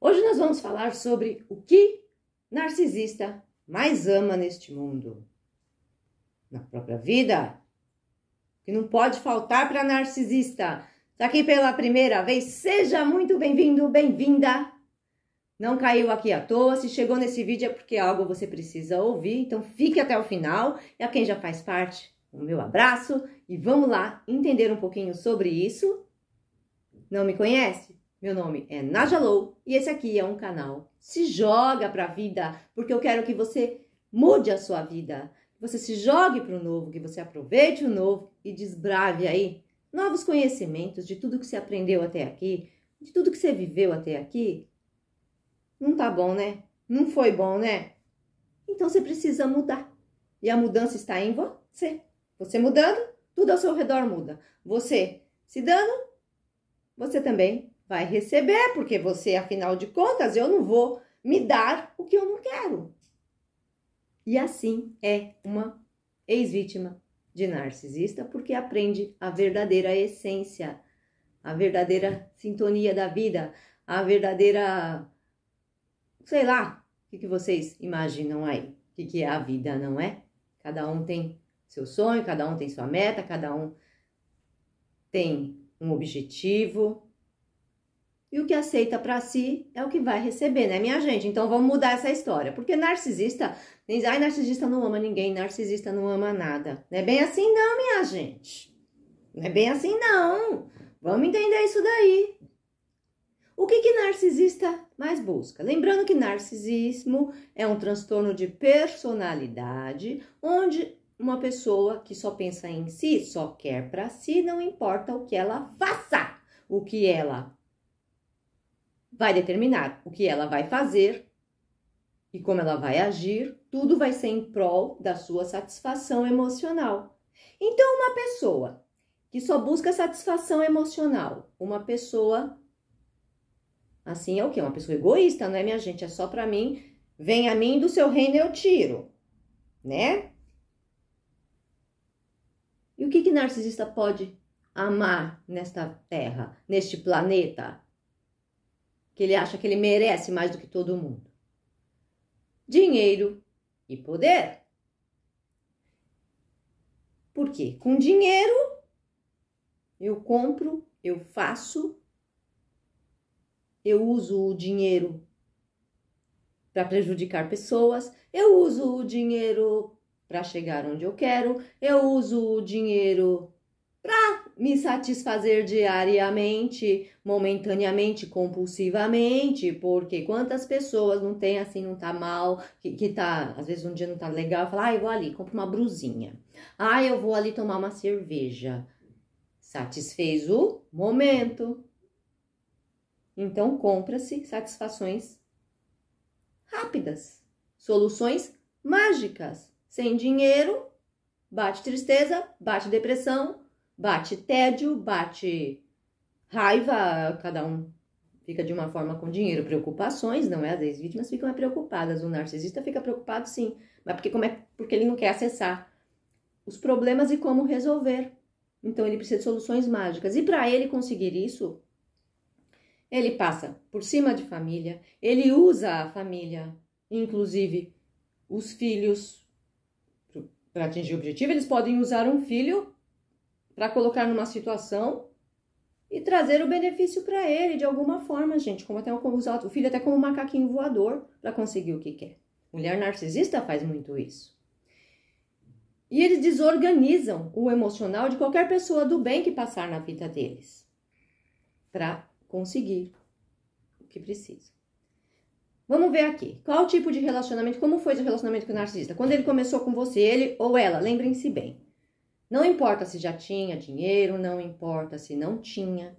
Hoje nós vamos falar sobre o que narcisista mais ama neste mundo. Na própria vida, que não pode faltar para narcisista. Está aqui pela primeira vez, seja muito bem-vindo, bem-vinda. Não caiu aqui à toa, se chegou nesse vídeo é porque algo você precisa ouvir, então fique até o final. E a quem já faz parte, um meu abraço e vamos lá entender um pouquinho sobre isso. Não me conhece? Meu nome é Najalou e esse aqui é um canal Se Joga para a Vida, porque eu quero que você mude a sua vida, que você se jogue para o novo, que você aproveite o novo e desbrave aí novos conhecimentos de tudo que você aprendeu até aqui, de tudo que você viveu até aqui. Não tá bom, né? Não foi bom, né? Então você precisa mudar. E a mudança está em você. Você mudando, tudo ao seu redor muda. Você se dando, você também vai receber, porque você, afinal de contas, eu não vou me dar o que eu não quero. E assim é uma ex-vítima de narcisista, porque aprende a verdadeira essência, a verdadeira sintonia da vida, a verdadeira. sei lá, o que, vocês imaginam aí? O que, que é a vida, não é? Cada um tem seu sonho, cada um tem sua meta, cada um tem um objetivo, e o que aceita para si é o que vai receber, né, minha gente? Então vamos mudar essa história. Porque narcisista, diz ai, narcisista não ama ninguém, narcisista não ama nada. Não é bem assim, não, minha gente. Não é bem assim, não. Vamos entender isso daí. O que, que narcisista mais busca? Lembrando que narcisismo é um transtorno de personalidade, onde uma pessoa que só pensa em si, só quer para si, não importa o que ela faça, o que ela vai determinar o que ela vai fazer e como ela vai agir, tudo vai ser em prol da sua satisfação emocional. Então, uma pessoa que só busca satisfação emocional, uma pessoa assim é o que? Uma pessoa egoísta, não é, minha gente? É só para mim, vem a mim do seu reino eu tiro, né? E o que que narcisista pode amar nesta terra, neste planeta? que ele acha que ele merece mais do que todo mundo. Dinheiro e poder. Porque com dinheiro eu compro, eu faço, eu uso o dinheiro para prejudicar pessoas, eu uso o dinheiro para chegar onde eu quero, eu uso o dinheiro para me satisfazer diariamente, momentaneamente, compulsivamente, porque quantas pessoas não tem assim, não tá mal, que, que tá, às vezes um dia não tá legal, fala, ah, eu vou ali, compro uma brusinha, ah, eu vou ali tomar uma cerveja. Satisfez o momento. Então, compra-se satisfações rápidas, soluções mágicas. Sem dinheiro, bate tristeza, bate depressão, bate tédio, bate raiva, cada um fica de uma forma com dinheiro, preocupações, não é? Às vezes vítimas ficam preocupadas, o narcisista fica preocupado sim, mas porque como é porque ele não quer acessar os problemas e como resolver. Então ele precisa de soluções mágicas. E para ele conseguir isso, ele passa por cima de família, ele usa a família, inclusive os filhos para atingir o objetivo, eles podem usar um filho para colocar numa situação e trazer o benefício para ele de alguma forma, gente. Como até como usar o filho até como um macaquinho voador para conseguir o que quer. Mulher narcisista faz muito isso. E eles desorganizam o emocional de qualquer pessoa do bem que passar na vida deles para conseguir o que precisa. Vamos ver aqui. Qual tipo de relacionamento? Como foi o relacionamento com o narcisista? Quando ele começou com você, ele ou ela? Lembrem-se bem. Não importa se já tinha dinheiro, não importa se não tinha.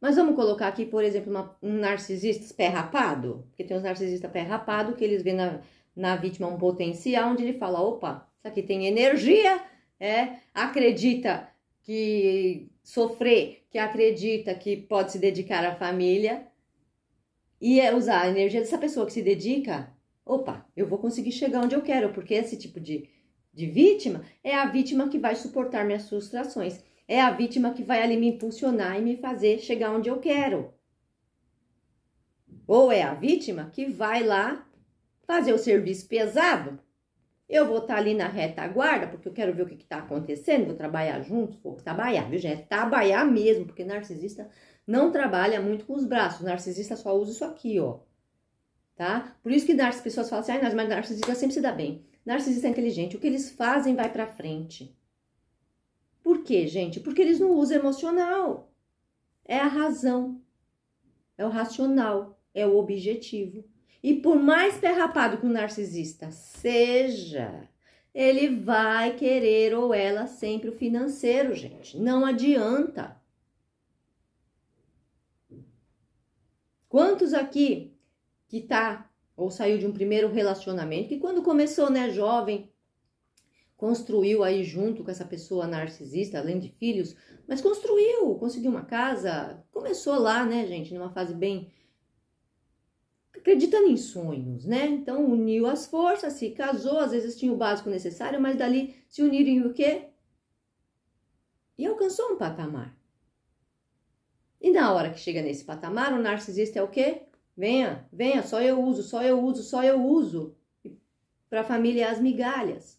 Mas vamos colocar aqui, por exemplo, uma, um narcisista pé rapado, porque tem os narcisistas pé rapado que eles veem na, na vítima um potencial onde ele fala: opa, isso aqui tem energia, é, acredita que sofrer, que acredita que pode se dedicar à família e é usar a energia dessa pessoa que se dedica. Opa, eu vou conseguir chegar onde eu quero, porque esse tipo de de vítima é a vítima que vai suportar minhas frustrações, é a vítima que vai ali me impulsionar e me fazer chegar onde eu quero. Ou é a vítima que vai lá fazer o serviço pesado. Eu vou estar tá ali na retaguarda, porque eu quero ver o que está acontecendo, vou trabalhar junto, vou trabalhar, viu, gente? Trabalhar mesmo, porque narcisista não trabalha muito com os braços, narcisista só usa isso aqui, ó. Tá? Por isso que as pessoas falam assim, ah, mas narcisista sempre se dá bem narcisista inteligente, o que eles fazem vai para frente. Por quê, gente? Porque eles não usam emocional. É a razão, é o racional, é o objetivo. E por mais perrapado que o narcisista seja, ele vai querer ou ela sempre o financeiro, gente. Não adianta. Quantos aqui que tá ou saiu de um primeiro relacionamento, que quando começou, né, jovem, construiu aí junto com essa pessoa narcisista, além de filhos, mas construiu, conseguiu uma casa, começou lá, né, gente, numa fase bem acreditando em sonhos, né? Então uniu as forças, se casou, às vezes tinha o básico necessário, mas dali se uniram em o quê? E alcançou um patamar. E na hora que chega nesse patamar, o narcisista é o quê? Venha, venha, só eu uso, só eu uso, só eu uso. Para a família é as migalhas.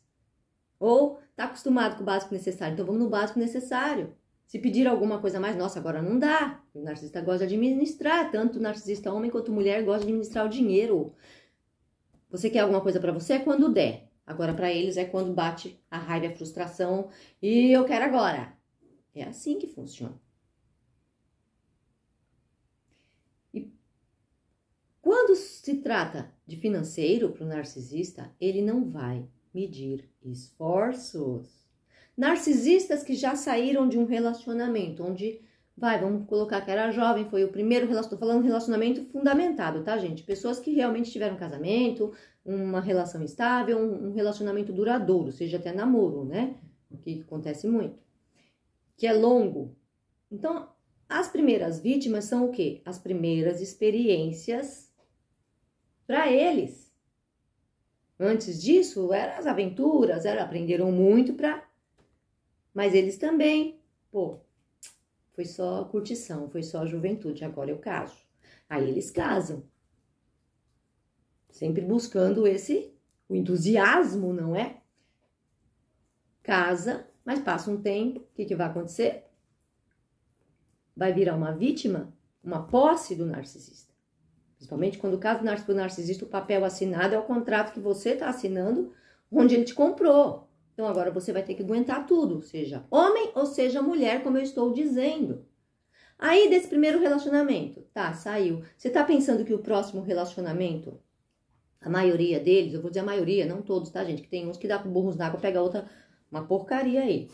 Ou tá acostumado com o básico necessário, então vamos no básico necessário. Se pedir alguma coisa mais, nossa, agora não dá. O narcisista gosta de administrar, tanto o narcisista homem quanto mulher gosta de administrar o dinheiro. Você quer alguma coisa para você é quando der. Agora para eles é quando bate a raiva, a frustração e eu quero agora. É assim que funciona. se trata de financeiro para o narcisista, ele não vai medir esforços. Narcisistas que já saíram de um relacionamento onde vai, vamos colocar que era jovem, foi o primeiro relacionamento, falando relacionamento fundamentado, tá, gente? Pessoas que realmente tiveram casamento, uma relação estável, um relacionamento duradouro, seja até namoro, né? O que acontece muito. Que é longo. Então, as primeiras vítimas são o quê? As primeiras experiências para eles. Antes disso, eram as aventuras, era, aprenderam muito para. Mas eles também, pô, foi só curtição, foi só juventude, agora eu caso. Aí eles casam. Sempre buscando esse o entusiasmo, não é? Casa, mas passa um tempo, o que, que vai acontecer? Vai virar uma vítima, uma posse do narcisista. Principalmente quando o caso do narcisista, o papel assinado é o contrato que você está assinando, onde ele te comprou. Então agora você vai ter que aguentar tudo, seja homem ou seja mulher, como eu estou dizendo. Aí desse primeiro relacionamento, tá, saiu. Você está pensando que o próximo relacionamento, a maioria deles, eu vou dizer a maioria, não todos, tá, gente? Que tem uns que dá burros na água, pega outra, uma porcaria aí.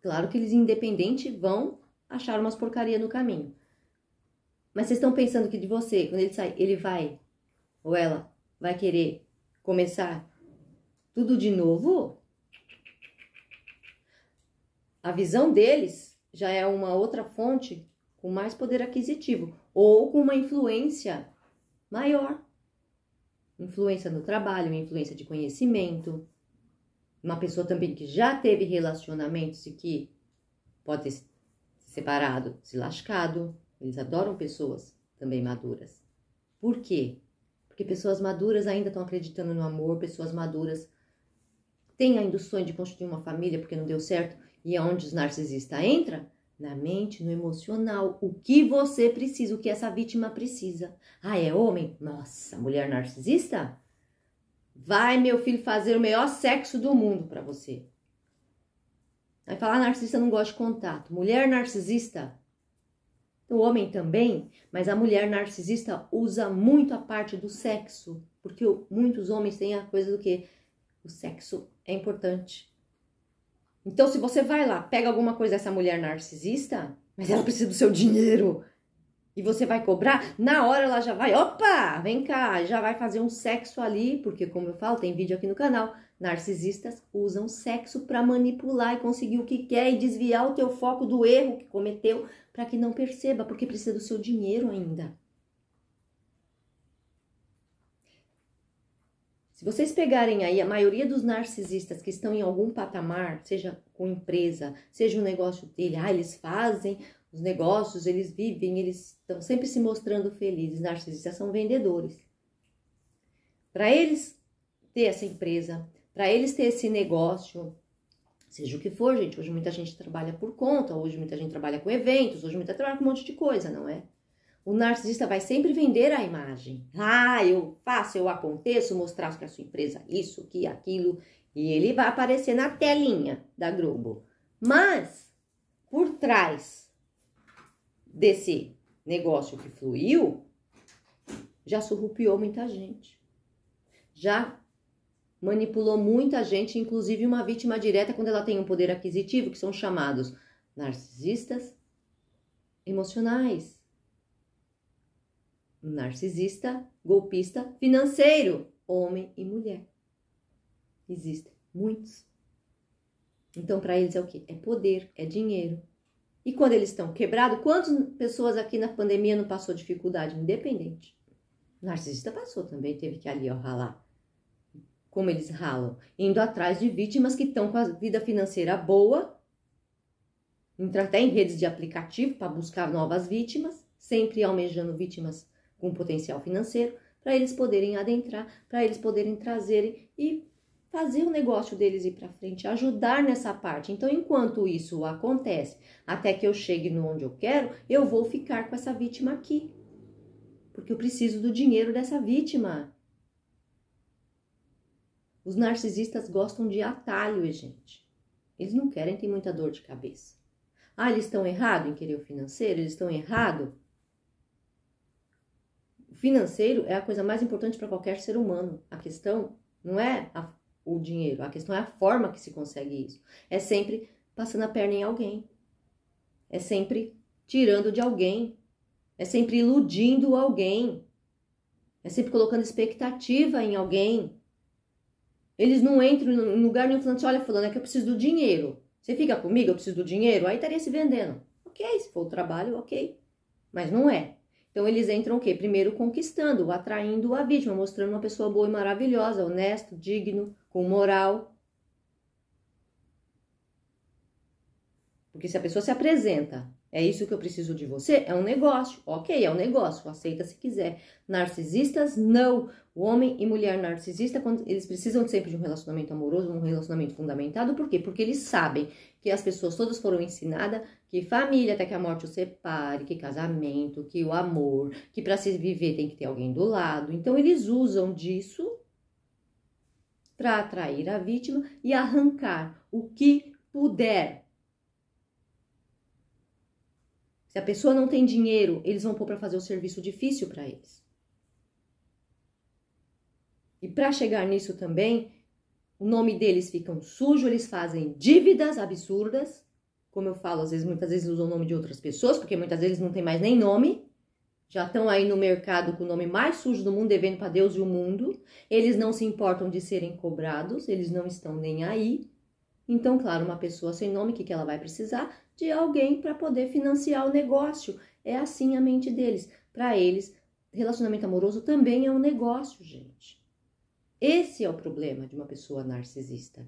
Claro que eles, independente, vão achar umas porcaria no caminho. Mas vocês estão pensando que de você, quando ele sai, ele vai ou ela vai querer começar tudo de novo? A visão deles já é uma outra fonte com mais poder aquisitivo ou com uma influência maior. Influência no trabalho, influência de conhecimento. Uma pessoa também que já teve relacionamentos e que pode ter se separado, se lascado eles adoram pessoas também maduras. Por quê? Porque pessoas maduras ainda estão acreditando no amor, pessoas maduras têm ainda o sonho de construir uma família porque não deu certo. E aonde é os narcisistas entram? Na mente, no emocional. O que você precisa, o que essa vítima precisa. Ah, é homem? Nossa, mulher narcisista? Vai, meu filho, fazer o melhor sexo do mundo para você. Vai falar ah, narcisista não gosta de contato. Mulher narcisista o homem também, mas a mulher narcisista usa muito a parte do sexo, porque muitos homens têm a coisa do que o sexo é importante. Então, se você vai lá, pega alguma coisa dessa mulher narcisista, mas ela precisa do seu dinheiro e você vai cobrar, na hora ela já vai, opa, vem cá, já vai fazer um sexo ali, porque como eu falo, tem vídeo aqui no canal, Narcisistas usam sexo para manipular e conseguir o que quer e desviar o teu foco do erro que cometeu para que não perceba, porque precisa do seu dinheiro ainda. Se vocês pegarem aí a maioria dos narcisistas que estão em algum patamar, seja com empresa, seja um negócio dele, ah, eles fazem os negócios, eles vivem, eles estão sempre se mostrando felizes. Narcisistas são vendedores. Para eles ter essa empresa, para eles ter esse negócio, seja o que for, gente, hoje muita gente trabalha por conta, hoje muita gente trabalha com eventos, hoje muita gente trabalha com um monte de coisa, não é? O narcisista vai sempre vender a imagem. Ah, eu faço, eu aconteço, mostrar para a sua empresa isso, que aquilo, e ele vai aparecer na telinha da Globo. Mas por trás desse negócio que fluiu, já surrupiou muita gente. Já manipulou muita gente, inclusive uma vítima direta quando ela tem um poder aquisitivo, que são chamados narcisistas emocionais, narcisista, golpista, financeiro, homem e mulher. Existem muitos. Então, para eles é o que? É poder, é dinheiro. E quando eles estão quebrados, quantas pessoas aqui na pandemia não passou dificuldade? Independente. narcisista passou também, teve que ali ó, ralar como eles ralam, indo atrás de vítimas que estão com a vida financeira boa, entra até em redes de aplicativo para buscar novas vítimas, sempre almejando vítimas com potencial financeiro, para eles poderem adentrar, para eles poderem trazerem e fazer o negócio deles ir para frente, ajudar nessa parte. Então, enquanto isso acontece, até que eu chegue no onde eu quero, eu vou ficar com essa vítima aqui. Porque eu preciso do dinheiro dessa vítima. Os narcisistas gostam de atalho, gente. Eles não querem ter muita dor de cabeça. Ah, eles estão errados em querer o financeiro? Eles estão errados? O financeiro é a coisa mais importante para qualquer ser humano. A questão não é a, o dinheiro, a questão é a forma que se consegue isso. É sempre passando a perna em alguém. É sempre tirando de alguém. É sempre iludindo alguém. É sempre colocando expectativa em alguém. Eles não entram em lugar nenhum falando assim, olha, fulano, é que eu preciso do dinheiro. Você fica comigo, eu preciso do dinheiro? Aí estaria se vendendo. Ok, se for o trabalho, ok. Mas não é. Então eles entram o quê? Primeiro conquistando, atraindo a vítima, mostrando uma pessoa boa e maravilhosa, honesto, digno, com moral. Porque se a pessoa se apresenta é isso que eu preciso de você? É um negócio. Ok, é um negócio. Aceita se quiser. Narcisistas, não. O homem e mulher narcisista, quando eles precisam sempre de um relacionamento amoroso, um relacionamento fundamentado. Por quê? Porque eles sabem que as pessoas todas foram ensinadas que família até que a morte os separe, que casamento, que o amor, que para se viver tem que ter alguém do lado. Então eles usam disso para atrair a vítima e arrancar o que puder Se a pessoa não tem dinheiro, eles vão pôr para fazer o serviço difícil para eles. E para chegar nisso também, o nome deles fica um sujo, eles fazem dívidas absurdas, como eu falo, às vezes muitas vezes usam o nome de outras pessoas, porque muitas vezes não tem mais nem nome. Já estão aí no mercado com o nome mais sujo do mundo, devendo para Deus e o mundo. Eles não se importam de serem cobrados, eles não estão nem aí. Então, claro, uma pessoa sem nome, o que, que ela vai precisar? de alguém para poder financiar o negócio. É assim a mente deles. Para eles, relacionamento amoroso também é um negócio, gente. Esse é o problema de uma pessoa narcisista.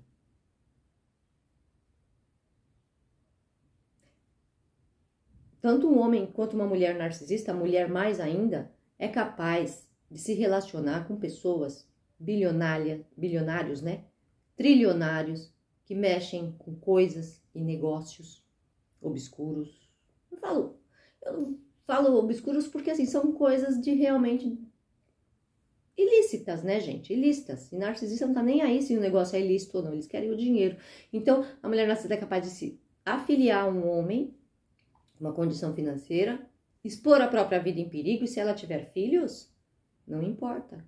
Tanto um homem quanto uma mulher narcisista, a mulher mais ainda, é capaz de se relacionar com pessoas bilionária, bilionários, né? Trilionários que mexem com coisas e negócios obscuros. Não falo, eu falo obscuros porque assim são coisas de realmente ilícitas, né, gente? Ilícitas. E narcisista não tá nem aí se o negócio é ilícito ou não, eles querem o dinheiro. Então, a mulher narcisista é capaz de se afiliar a um homem, uma condição financeira, expor a própria vida em perigo e se ela tiver filhos, não importa.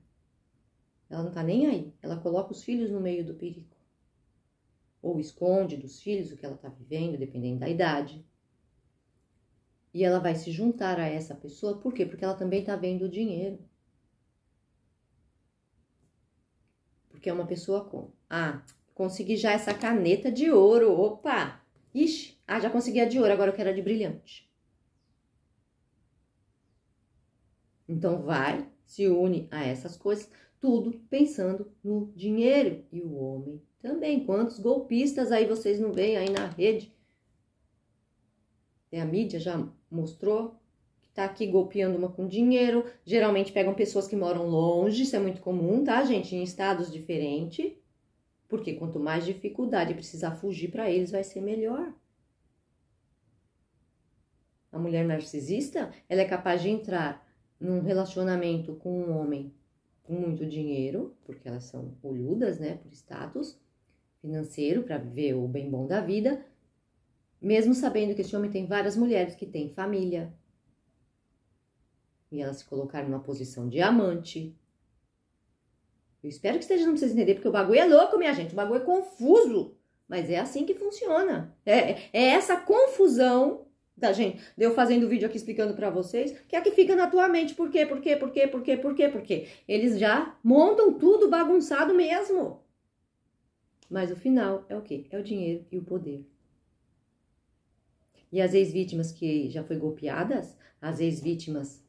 Ela não tá nem aí. Ela coloca os filhos no meio do perigo ou esconde dos filhos o que ela está vivendo, dependendo da idade. E ela vai se juntar a essa pessoa, por quê? Porque ela também está vendo o dinheiro. Porque é uma pessoa com. Ah, consegui já essa caneta de ouro, opa! Ixi, ah, já consegui a de ouro, agora eu quero a de brilhante. Então vai, se une a essas coisas, tudo pensando no dinheiro. E o homem também, quantos golpistas aí vocês não veem aí na rede? É, a mídia já mostrou que tá aqui golpeando uma com dinheiro. Geralmente pegam pessoas que moram longe, isso é muito comum, tá, gente? Em estados diferentes. Porque quanto mais dificuldade precisar fugir para eles, vai ser melhor. A mulher narcisista, ela é capaz de entrar num relacionamento com um homem com muito dinheiro, porque elas são olhudas, né, por status, financeiro para viver o bem bom da vida, mesmo sabendo que esse homem tem várias mulheres que têm família. E ela se colocar numa posição de amante. Eu espero que esteja não vocês entender porque o bagulho é louco, minha gente. O bagulho é confuso. Mas é assim que funciona. É, é, é essa confusão da gente, de eu fazendo vídeo aqui explicando para vocês, que é a que fica na tua mente. Por quê? Por quê? Por quê? Por quê? Por quê? Por quê? Eles já montam tudo bagunçado mesmo. Mas o final é o quê? É o dinheiro e o poder. E as ex-vítimas que já foram golpeadas, as ex-vítimas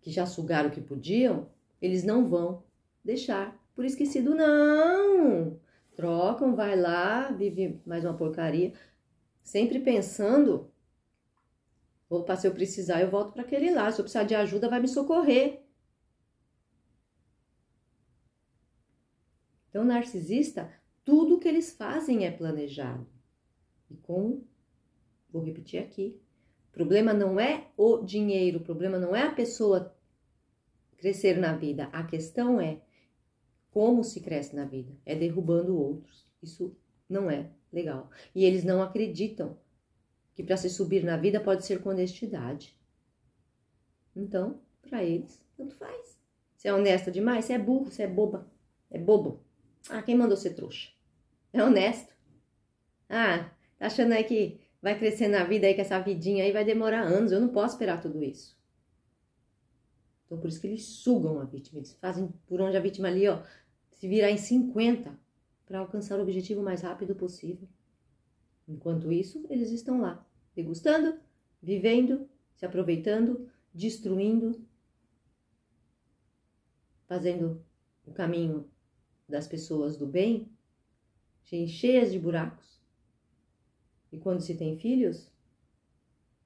que já sugaram o que podiam, eles não vão deixar por esquecido, não! Trocam, vai lá, vive mais uma porcaria, sempre pensando: opa, se eu precisar, eu volto para aquele lá, se eu precisar de ajuda, vai me socorrer. Então, narcisista, tudo que eles fazem é planejado. E com, vou repetir aqui, o problema não é o dinheiro, o problema não é a pessoa crescer na vida, a questão é como se cresce na vida, é derrubando outros. Isso não é legal. E eles não acreditam que para se subir na vida pode ser com honestidade. Então, para eles, tanto faz. Você é honesta demais, você é burro, você é boba, é bobo. Ah, quem mandou ser trouxa? É honesto. Ah, tá achando aí que vai crescer na vida aí, que essa vidinha aí vai demorar anos. Eu não posso esperar tudo isso. Então, por isso que eles sugam a vítima. Eles fazem por onde a vítima ali, ó, se virar em 50 para alcançar o objetivo o mais rápido possível. Enquanto isso, eles estão lá, degustando, vivendo, se aproveitando, destruindo, fazendo o caminho das pessoas do bem, cheias de buracos. E quando se tem filhos,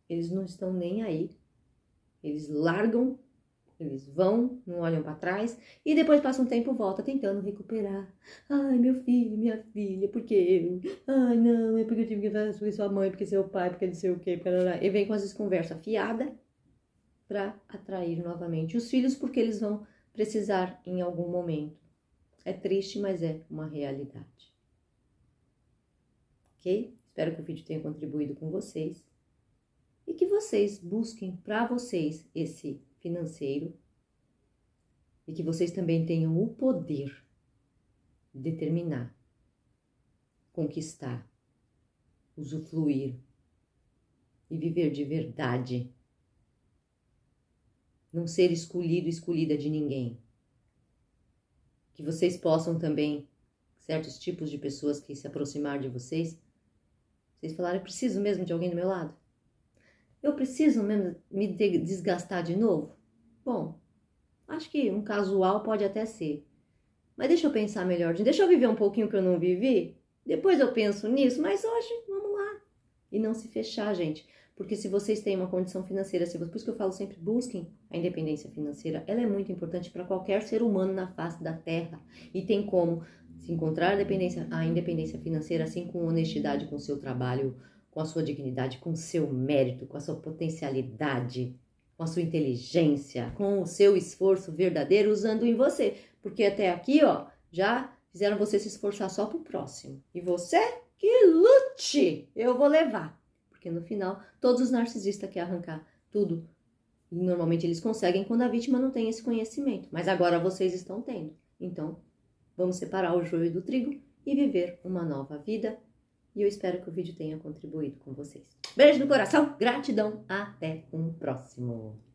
eles não estão nem aí. Eles largam, eles vão, não olham para trás e depois passa um tempo volta tentando recuperar. Ai, meu filho, minha filha, porque eu? Ai, não, é porque eu tive que fazer sua mãe, porque seu pai, porque não sei o quê, e vem com essas conversas fiada para atrair novamente os filhos, porque eles vão precisar em algum momento. É triste, mas é uma realidade. Ok? Espero que o vídeo tenha contribuído com vocês e que vocês busquem para vocês esse financeiro e que vocês também tenham o poder de determinar, conquistar, usufruir e viver de verdade. Não ser escolhido, escolhida de ninguém que vocês possam também, certos tipos de pessoas que se aproximar de vocês, vocês falarem: eu preciso mesmo de alguém do meu lado? Eu preciso mesmo me desgastar de novo? Bom, acho que um casual pode até ser. Mas deixa eu pensar melhor, deixa eu viver um pouquinho que eu não vivi. Depois eu penso nisso, mas hoje vamos lá. E não se fechar, gente. Porque se vocês têm uma condição financeira, se por isso que eu falo sempre, busquem a independência financeira. Ela é muito importante para qualquer ser humano na face da Terra. E tem como se encontrar a, dependência, a independência financeira assim com honestidade com o seu trabalho, com a sua dignidade, com o seu mérito, com a sua potencialidade, com a sua inteligência, com o seu esforço verdadeiro usando em você. Porque até aqui, ó, já fizeram você se esforçar só pro próximo. E você que lute! Eu vou levar porque no final todos os narcisistas querem arrancar tudo. E normalmente eles conseguem quando a vítima não tem esse conhecimento, mas agora vocês estão tendo. Então, vamos separar o joio do trigo e viver uma nova vida. E eu espero que o vídeo tenha contribuído com vocês. Beijo no coração, gratidão, até um próximo.